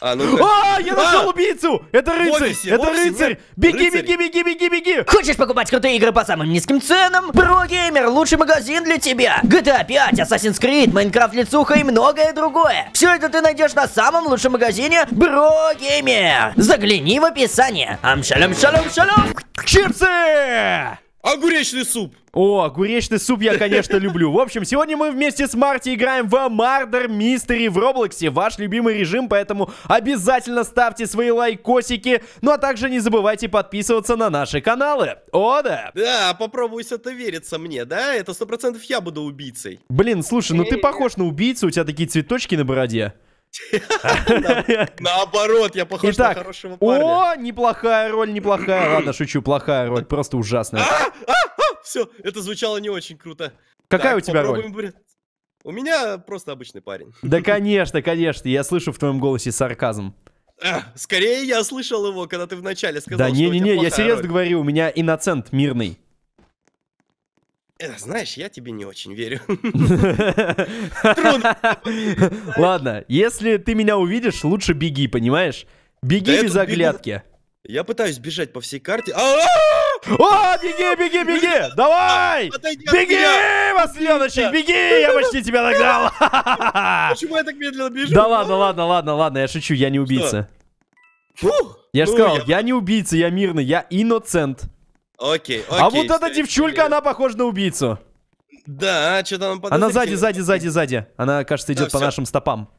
А, ну а, я нашел а! убийцу! Это рыцарь! Офисе, это офисе, рыцарь! Беги, беги, беги, беги, беги! Хочешь покупать крутые игры по самым низким ценам? Про Геймер лучший магазин для тебя! GTA 5, Assassin's Creed, Minecraft лицуха и многое другое! Все это ты найдешь на самом лучшем магазине Бро Геймер! Загляни в описание! Ам шалом шалом шалом! Чипсы! Огуречный суп! О, огуречный суп я, конечно, люблю. В общем, сегодня мы вместе с Марти играем в Murder Mystery в Роблоксе. Ваш любимый режим, поэтому обязательно ставьте свои лайкосики. Ну а также не забывайте подписываться на наши каналы. О, да! Да, попробуй это верится мне, да? Это сто процентов я буду убийцей. Блин, слушай, ну ты э, похож на убийцу, у тебя такие цветочки на бороде. Наоборот, я похож на хорошего парня. О, неплохая роль, неплохая. Ладно, шучу, плохая роль, просто ужасная. А, а, а, Все, это звучало не очень круто. Какая у тебя роль? У меня просто обычный парень. Да, конечно, конечно. Я слышу в твоем голосе сарказм. Скорее, я слышал его, когда ты вначале сказал, Да не-не-не, я серьезно говорю, у меня иноцент мирный. Э, знаешь, я тебе не очень верю. Ладно, если ты меня увидишь, лучше беги, понимаешь? Беги без оглядки. Я пытаюсь бежать по всей карте. А! О, беги, беги, беги! Давай! Беги, Масленочек, беги! Я почти тебя нагнал! Почему я так медленно бежу? Да ладно, ладно, ладно, ладно, я шучу, я не убийца. Я же ну, сказал, я не убийца, я мирный, я иноцент. Окей, окей. А вот эта девчулька, она похожа на убийцу. Да, что-то она под Она сзади, сзади, сзади, сзади. Она, кажется, идет по нашим стопам.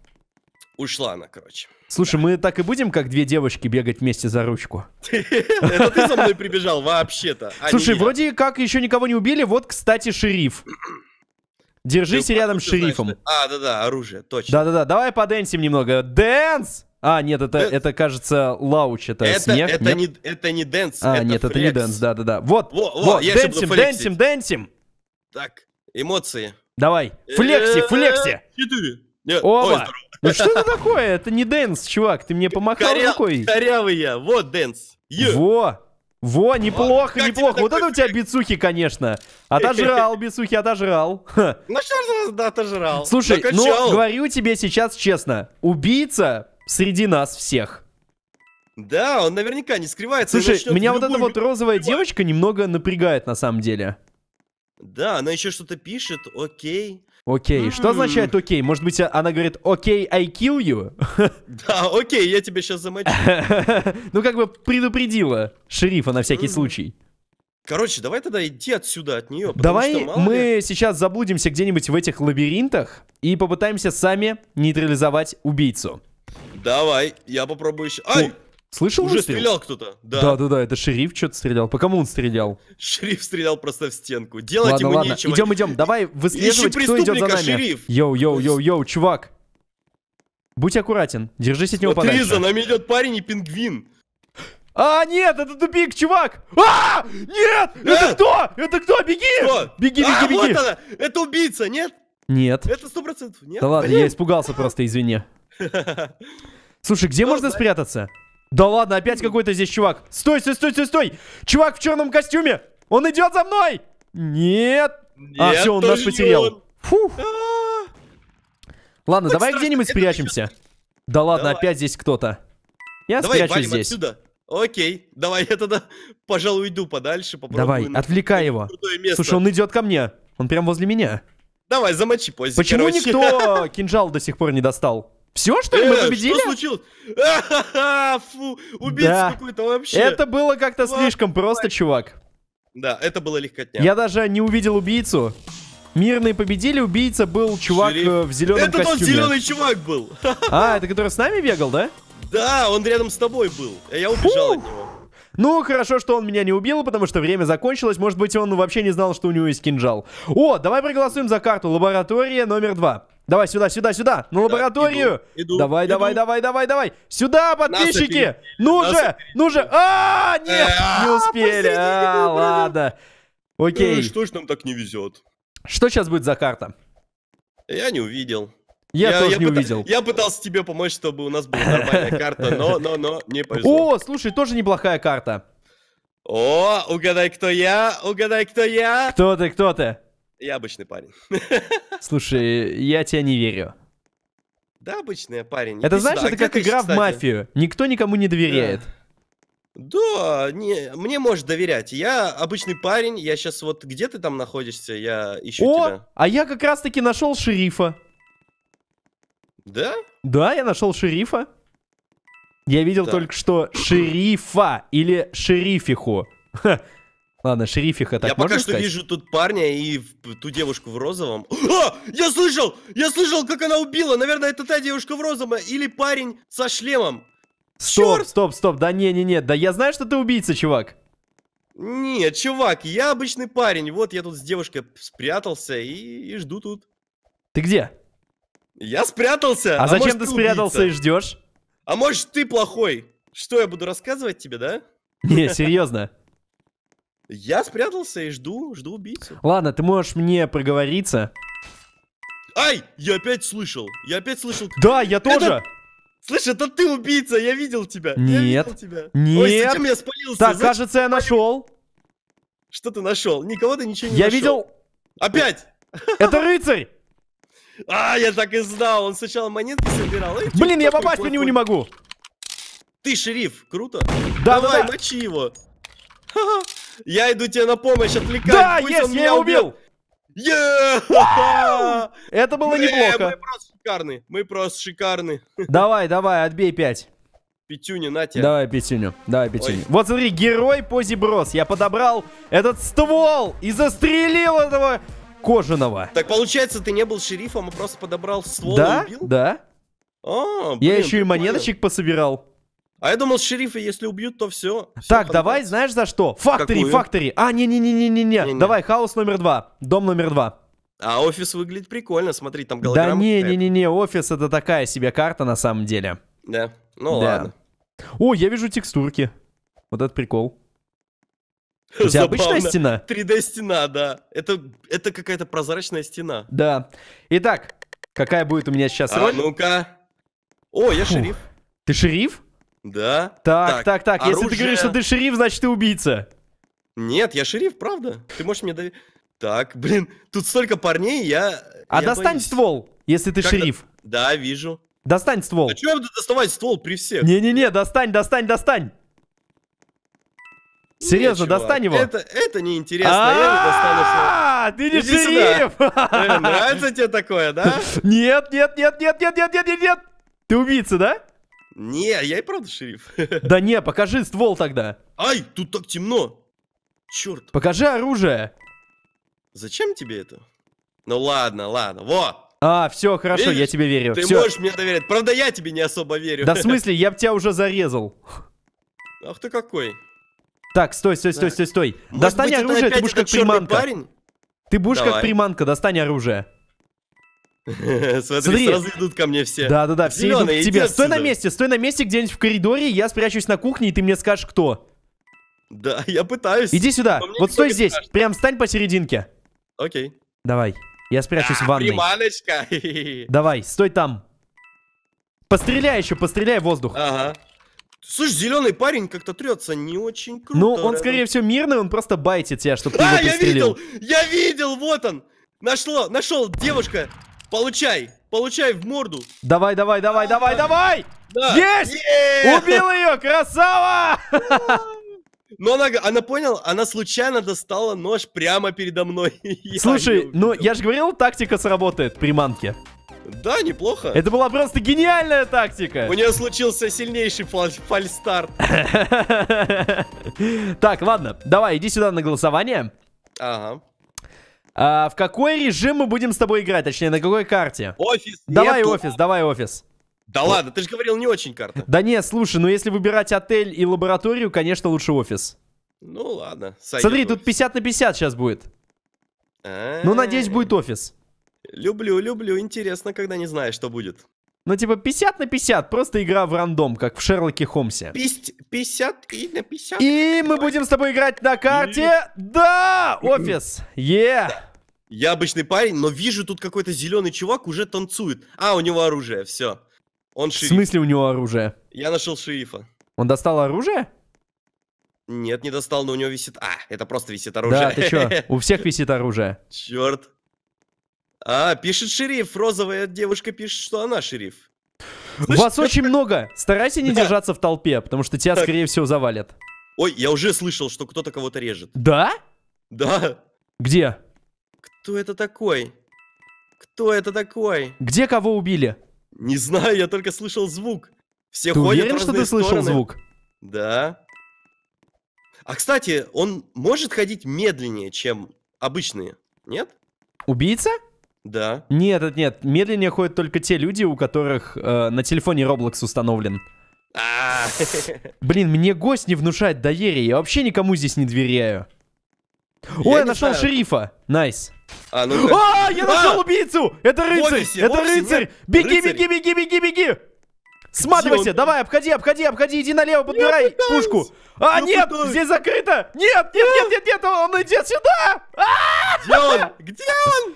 Ушла она, короче. Слушай, да. мы так и будем, как две девочки, бегать вместе за ручку? Это ты со мной прибежал вообще-то. А Слушай, вроде как еще никого не убили. Вот, кстати, шериф. Держись рядом с шерифом. А, да-да, оружие, точно. Да-да-да, давай подэнсим немного. Дэнс! А, нет, это, дэнс. это кажется, лауч, это, это смех, это нет? Не, это не дэнс, А, это нет, флекс. это не дэнс, да-да-да. Вот, во, во, вот, дэнсим, дэнсим, дэнсим. Так, эмоции. Давай, э, флекси, флекси. Четыре. Нет, Оба. Ой, ну что это такое? Это не дэнс, чувак, ты мне помахал Коря... рукой. Корявый я, вот дэнс. Во, во, неплохо, неплохо. Вот это у тебя бицухи, конечно. Отожрал, бицухи, отожрал. Ну что же, да, отожрал. Слушай, ну говорю тебе сейчас честно, убийца среди нас всех. Да, он наверняка не скрывается. Слушай, меня вот эта вот розовая девочка немного напрягает на самом деле. Да, она еще что-то пишет, окей. Окей, что означает окей? Может быть, а, она говорит окей, I kill you? Да, окей, я тебя сейчас замочу. ну, как бы предупредила шерифа на всякий случай. Короче, давай тогда иди отсюда от нее. Давай что, мы ли... сейчас заблудимся где-нибудь в этих лабиринтах и попытаемся сами нейтрализовать убийцу. Давай, я попробую еще. Ай! Слышал Уже выстрел? стрелял кто-то. Да. да, да, это шериф что-то стрелял. По кому он стрелял? Шериф стрелял просто в стенку. Делать ладно, ему ладно. нечего. Идем, идем, давай выслеживать, Ищи кто идет за нами. шериф. Йоу, йоу, йоу, йоу, чувак. Будь аккуратен, держись от него Смотри, подальше. за нами идет парень и пингвин. А, нет, это тупик, чувак! А, нет, а? это кто? Это кто? Беги! Что? Беги, беги, а, беги! Вот она, это убийца, нет? Нет. Это сто процентов, нет? Да ладно, я испугался просто, извини. Слушай, где ну, можно спрятаться? Да ладно, опять какой-то здесь чувак. Стой, стой, стой, стой, стой! Чувак в черном костюме! Он идет за мной! Нет! А, Нет а, все, он нас потерял. Фух. Ладно, давай где-нибудь спрячемся. Да ладно, опять здесь кто-то. Я спрячусь здесь. Отсюда. Окей, давай я тогда, пожалуй, иду подальше. Попробую давай, отвлекай его. Слушай, он идет ко мне. Он прям возле меня. Давай, замочи позже. Почему короче. никто кинжал до сих пор не достал? Все, что ли, мы э, победили? Что случилось? Фу, убийца какой-то вообще. Это было как-то слишком просто, чувак. Да, это было легкотня. Я даже не увидел убийцу. Мирные победили, убийца был чувак э, в зеленом костюме. Это тот зеленый чувак был. А, это который с нами бегал, да? Да, он рядом с тобой был. Я убежал от него. Ну, хорошо, что он меня не убил, потому что время закончилось. Может быть, он вообще не знал, что у него есть кинжал. О, давай проголосуем за карту. Лаборатория номер два. Давай сюда, сюда, сюда, на лабораторию. Иду, иду, давай, иду. давай, давай, давай, давай. Сюда, подписчики. Насыпи. Ну Насыпи. же, ну же. А, нет, э, а, не успели. А, ладно. Окей. Что ж нам так не везет? Что сейчас будет за карта? Я не увидел. Я, я тоже я не пыта... увидел. Я пытался тебе помочь, чтобы у нас была нормальная карта, но, но, но не повезло. О, слушай, тоже неплохая карта. О, угадай, кто я, угадай, кто я. Кто ты, кто ты? Я обычный парень. Слушай, я тебе не верю. Да, обычный парень. Это Иди знаешь, сюда. это а как игра кстати? в мафию. Никто никому не доверяет. Да. Да, не, мне можешь доверять. Я обычный парень, я сейчас вот... Где ты там находишься? Я ищу О, тебя. а я как раз-таки нашел шерифа. Да? Да, я нашел шерифа. Я видел так. только что шерифа или шерифиху. Ладно, шерифиха так Я пока что сказать? вижу тут парня и ту девушку в розовом. А! Я слышал! Я слышал, как она убила! Наверное, это та девушка в розовом или парень со шлемом. Стоп, Черт! стоп, стоп. Да не-не-не. Да я знаю, что ты убийца, чувак. Нет, чувак, я обычный парень. Вот я тут с девушкой спрятался и, и жду тут. Ты где? Я спрятался. А, а зачем может, ты спрятался убийца? и ждешь? А может ты плохой? Что я буду рассказывать тебе, да? Не, серьезно. Я спрятался и жду, жду убийцу. Ладно, ты можешь мне проговориться. Ай, я опять слышал, я опять слышал. Да, я тоже. Это... Слышь, это ты убийца, я видел тебя. Нет. Я видел тебя. Нет. Ой, зачем я спалился? Так, зачем? кажется, я нашел. Что ты нашел? Никого ты ничего не я нашел. Я видел. Опять. Это рыцарь. А, я так и знал. Он сначала монетки собирал. Эй, Блин, я попасть по нему не могу. Ты шериф, круто. Да, Давай, да, мочи его. Я иду тебе на помощь, отвлекай. Да, Пусть есть, я меня убил. Это было Блин, неплохо. Мы просто шикарны. Мы просто шикарны. Давай, давай, отбей пять. Пятюню, на тебя. Давай пятюню, давай пятюню. Ой. Вот смотри, герой позиброс, Я подобрал этот ствол и застрелил этого кожаного. Так получается, ты не был шерифом, а просто подобрал ствол да? и убил? Да, да. Я еще и монеточек понял. пособирал. А я думал, шерифа, если убьют, то все. все так, давай, знаешь за что? Фактори, фактори. А, не-не-не-не-не. не. Давай, хаос номер два. Дом номер два. А офис выглядит прикольно, смотри, там голограмма. Да не-не-не-не, офис это такая себе карта на самом деле. Да, ну да. ладно. О, я вижу текстурки. Вот это прикол. У тебя Забавно. обычная стена? 3D-стена, да. Это, это какая-то прозрачная стена. Да. Итак, какая будет у меня сейчас а роль? ну-ка. О, я Фу. шериф. Ты шериф? Да. Так, так, так. так. Оружие... Если ты говоришь, что ты шериф, значит ты убийца. Нет, я шериф, правда. Ты можешь мне дать? Так, блин, тут столько парней, я... А я достань боюсь. ствол, если ты как шериф. Да, да, вижу. Достань ствол. А чего я буду доставать ствол при всех? Не-не-не, достань, достань, достань. Серьезно, Нет, достань его. Это, это неинтересно, я не а, Ты не шериф! Э, нравится тебе такое, да? Нет, нет, нет, нет, нет, нет, нет, нет, нет! Ты убийца, да? Не, я и правда шериф. Да не, покажи ствол тогда. Ай, тут так темно. Черт. Покажи оружие. Зачем тебе это? Ну ладно, ладно, вот. А, все, хорошо, Видишь? я тебе верю. Ты все. можешь мне доверять. Правда, я тебе не особо верю. Да в смысле, я бы тебя уже зарезал. Ах ты какой. Так, стой, стой, стой, стой, стой. Может Достань быть, оружие, ты будешь как приманка. Парень? Ты будешь Давай. как приманка, достань оружие. Смотри, Смотри, сразу идут ко мне все. Да, да, да, все идут к тебе. Стой на месте, стой на месте где-нибудь в коридоре, я спрячусь на кухне, и ты мне скажешь, кто. Да, я пытаюсь. Иди сюда, вот стой здесь, прям стань посерединке. Окей. Давай, я спрячусь а, в ванной. Приманочка. Давай, стой там. Постреляй еще, постреляй в воздух. Ага. Слышь, зеленый парень как-то трется не очень круто. Ну, он, скорее всего, мирный, он просто байтит тебя, чтобы ты а, его пристрелил. я видел! Я видел! Вот он! Нашло! Нашел! Девушка! Получай! Получай в морду! Давай, давай, давай, а, давай, давай! Да. Есть! Yeah! Убил ее! Красава! Но она, она понял, она случайно достала нож прямо передо мной. Слушай, ну я же говорил, тактика сработает при манке. Да, неплохо. Это была просто гениальная тактика. У нее случился сильнейший фальстарт. Так, ладно, давай, иди сюда на голосование. Ага. А, в какой режим мы будем с тобой играть? Точнее, на какой карте? Офис. Давай нету. офис, давай офис. Да вот. ладно, ты же говорил не очень карта. Да нет, слушай, ну если выбирать отель и лабораторию, конечно, лучше офис. Ну ладно. Смотри, офис. тут 50 на 50 сейчас будет. А -а -а. Ну, надеюсь, будет офис. Люблю, люблю. Интересно, когда не знаешь, что будет. Ну, типа, 50 на 50, просто игра в рандом, как в Шерлоке Холмсе. 50 и на 50. И мы будем с тобой играть на карте. Да! Офис! Е! Я обычный парень, но вижу тут какой-то зеленый чувак уже танцует. А, у него оружие, все. Он шериф. В смысле у него оружие? Я нашел шерифа. Он достал оружие? Нет, не достал, но у него висит... А, это просто висит оружие. Да, ты чё? У всех висит оружие. Черт. А, пишет шериф, розовая девушка пишет, что она шериф. Слышь, Вас очень много. Старайся не да. держаться в толпе, потому что тебя, так. скорее всего, завалят. Ой, я уже слышал, что кто-то кого-то режет. Да? Да. Где? Кто это такой? Кто это такой? Где кого убили? Не знаю, я только слышал звук. Все ты ходят уверен, что ты слышал звук? Да. А, кстати, он может ходить медленнее, чем обычные, нет? Убийца? Да. Нет, нет, медленнее ходят только те люди, у которых э, на телефоне Roblox установлен. А. Блин, мне гость не внушает доверия. Я вообще никому здесь не доверяю. Ой, я, нашел шерифа. Найс. А, ну а, я нашел а! убийцу! Это рыцарь! это рыцарь! Беги, беги, беги, беги, беги! Сматывайся, давай, обходи, обходи, обходи, иди налево, подбирай пушку. А, нет, здесь закрыто! Нет, нет, нет, нет, нет, он идет сюда! А! Где он? Где он?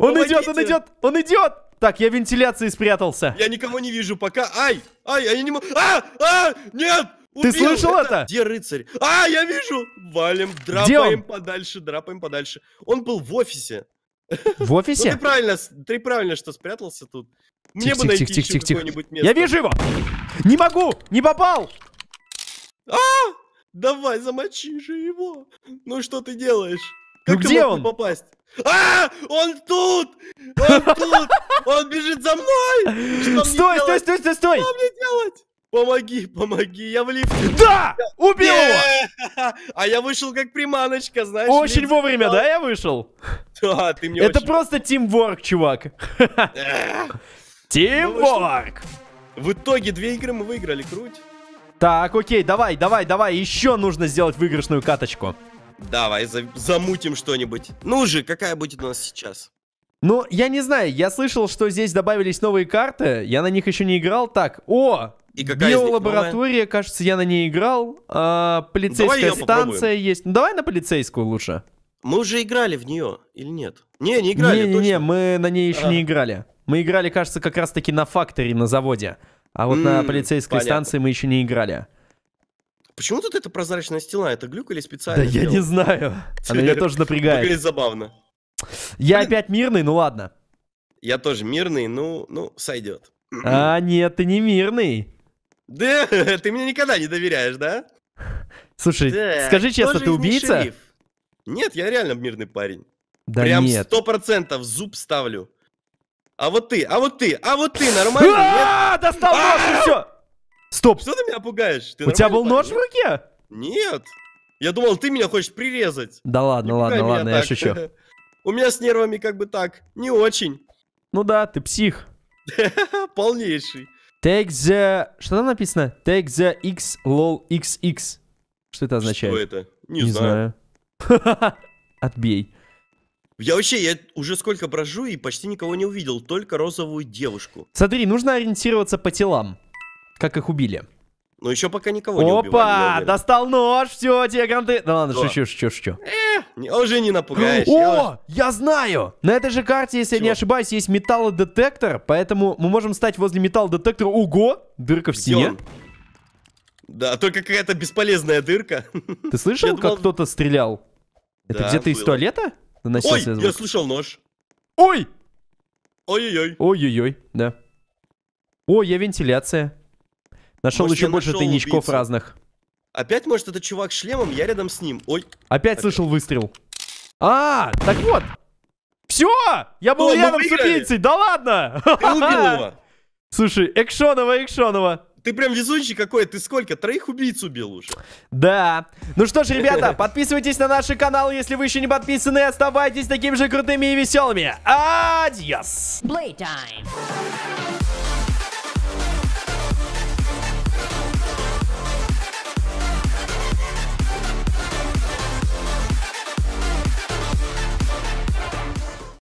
Он Помогите. идет, он идет, он идет! Так, я в вентиляции спрятался. Я никого не вижу пока. Ай! Ай, я не могу. А! А! Нет! Убил. Ты слышал это? это? Где рыцарь? А, я вижу! Валим, драпаем подальше, драпаем подальше. Он был в офисе. В офисе? Ну, ты правильно, ты правильно, что спрятался тут. Тих, Мне тих, бы найти тих, еще какое-нибудь место. Я вижу его! Не могу! Не попал! А! Давай, замочи же его! Ну что ты делаешь? Как ну, ты где мог он? попасть? А! Он тут! Он тут! Он бежит за мной! стой, стой, стой, стой, стой! Что мне делать? Помоги, помоги, я в лифте. Да! Убил его! А я вышел как приманочка, знаешь. Очень вовремя, да, я вышел? Да, ты мне Это просто тимворк, чувак. Ну, тимворк! В итоге две игры мы выиграли, круть. Так, окей, давай, давай, давай, еще нужно сделать выигрышную каточку. Давай, за замутим что-нибудь. Ну же, какая будет у нас сейчас? Ну, я не знаю, я слышал, что здесь добавились новые карты, я на них еще не играл. Так, о, и какая биолаборатория, кажется, я на ней играл. А, полицейская станция попробуем. есть. Ну, давай на полицейскую лучше. Мы уже играли в нее или нет? Не, не играли. Не, не, не мы на ней еще а. не играли. Мы играли, кажется, как раз-таки на факторе на заводе, а вот М -м, на полицейской понятно. станции мы еще не играли. Почему тут эта прозрачная стена? Это глюк или специально? Да я не знаю. Типа Она меня тоже напрягает. Выглядит забавно. Я опять мирный, ну ладно. Я тоже мирный, ну, ну, сойдет. А, нет, ты не мирный. Да, ты мне никогда не доверяешь, да? Слушай, да, скажи честно, ты убийца? Шериф? Нет, я реально мирный парень. Да Прям сто процентов зуб ставлю. А вот ты, а вот ты, а вот ты, нормально? А, достал а! нож и все! Стоп! Что ты меня пугаешь? Ты У тебя был парень? нож в руке? Нет. Я думал, ты меня хочешь прирезать. Да ладно, ладно, ладно, так. я шучу. У меня с нервами как бы так, не очень. Ну да, ты псих. Полнейший. Take the... Что там написано? Take the X lol XX. Что это означает? Что это? Не, не знаю. знаю. Отбей. Я вообще, я уже сколько брожу и почти никого не увидел, только розовую девушку. Смотри, нужно ориентироваться по телам как их убили. Ну, еще пока никого не Опа, убивали. Опа, достал нож, все, тебе ганты. Да ладно, что, шучу, шучу, шучу. Э, уже не напугаешь. О, я, уже... я знаю! На этой же карте, если Чего? я не ошибаюсь, есть металлодетектор, поэтому мы можем стать возле металлодетектора. Ого, дырка в стене. Да, только какая-то бесполезная дырка. Ты слышал, думал... как кто-то стрелял? Это да, где-то из туалета? Ой, звук. я слышал нож. Ой! Ой-ой-ой. Ой-ой-ой, да. О, я вентиляция. Нашел может, еще больше нашел тайничков убийцу. разных. Опять, может, это чувак с шлемом, я рядом с ним. Ой. Опять, Опять. слышал выстрел. А, так вот. Все! Я был О, рядом с убийцей, да ладно! Ты убил его. Слушай, экшонова, экшонова. Ты прям везунчик какой, ты сколько? Троих убийц убил уже. Да. Ну что ж, ребята, подписывайтесь на наш канал, если вы еще не подписаны. Оставайтесь такими же крутыми и веселыми. Адьос! Playtime.